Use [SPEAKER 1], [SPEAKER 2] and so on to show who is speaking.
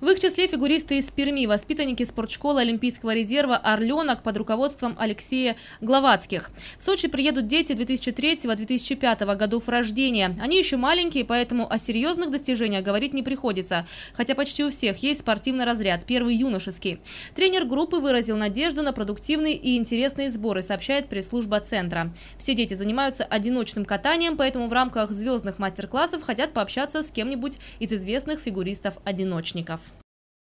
[SPEAKER 1] В их числе фигуристы из Перми, воспитанники спортшколы Олимпийского резерва «Орленок» под руководством Алексея Гловацких. В Сочи приедут дети 2003-2005 годов рождения. Они еще маленькие, поэтому о серьезных достижениях говорить не приходится. Хотя почти у всех есть спортивный разряд, первый юношеский. Тренер группы выразил надежду на продуктивные и интересные сборы, сообщает пресс-служба центра. Все дети занимаются одиночным катанием, поэтому в рамках звездных мастер-классов хотят пообщаться с кем-нибудь из известных фигуристов-одиночников.